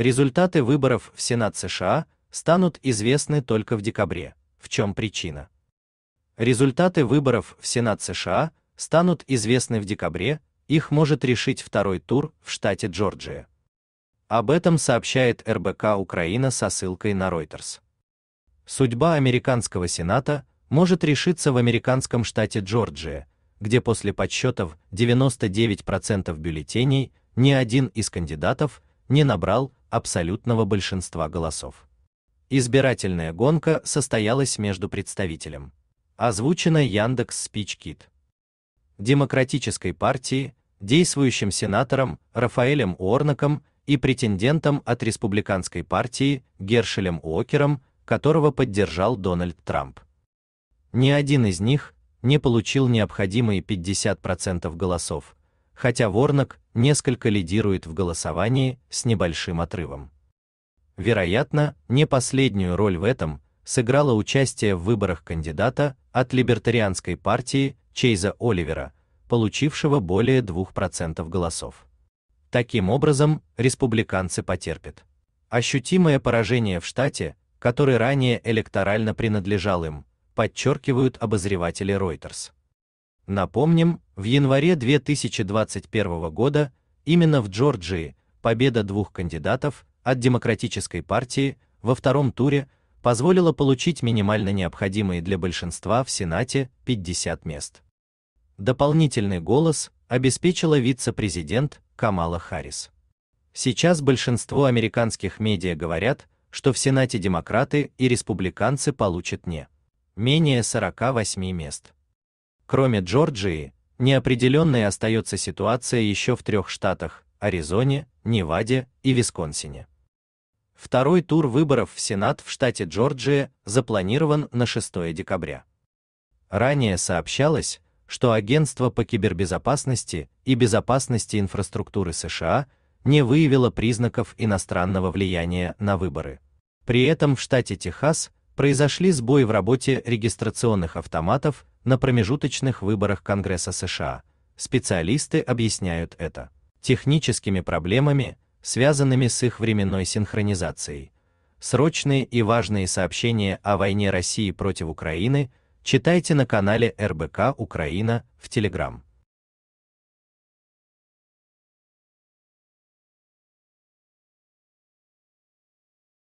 Результаты выборов в Сенат США станут известны только в декабре. В чем причина? Результаты выборов в Сенат США станут известны в декабре, их может решить второй тур в штате Джорджия. Об этом сообщает РБК Украина со ссылкой на Reuters. Судьба американского Сената может решиться в американском штате Джорджия, где после подсчетов 99% бюллетеней ни один из кандидатов не набрал абсолютного большинства голосов. Избирательная гонка состоялась между представителем, Озвучено Яндекс Спичкит, Демократической партии, действующим сенатором Рафаэлем Уорнаком и претендентом от Республиканской партии Гершелем Уокером, которого поддержал Дональд Трамп. Ни один из них не получил необходимые 50% голосов, хотя Ворнок несколько лидирует в голосовании с небольшим отрывом. Вероятно, не последнюю роль в этом сыграло участие в выборах кандидата от либертарианской партии Чейза Оливера, получившего более 2% голосов. Таким образом, республиканцы потерпят ощутимое поражение в штате, который ранее электорально принадлежал им, подчеркивают обозреватели Reuters. Напомним, в январе 2021 года именно в Джорджии победа двух кандидатов от Демократической партии во втором туре позволила получить минимально необходимые для большинства в Сенате 50 мест. Дополнительный голос обеспечила вице-президент Камала Харрис. Сейчас большинство американских медиа говорят, что в Сенате демократы и республиканцы получат не менее 48 мест. Кроме Джорджии, неопределенной остается ситуация еще в трех штатах – Аризоне, Неваде и Висконсине. Второй тур выборов в Сенат в штате Джорджия запланирован на 6 декабря. Ранее сообщалось, что Агентство по кибербезопасности и безопасности инфраструктуры США не выявило признаков иностранного влияния на выборы. При этом в штате Техас произошли сбои в работе регистрационных автоматов на промежуточных выборах Конгресса США. Специалисты объясняют это техническими проблемами, связанными с их временной синхронизацией. Срочные и важные сообщения о войне России против Украины читайте на канале РБК Украина в Телеграм.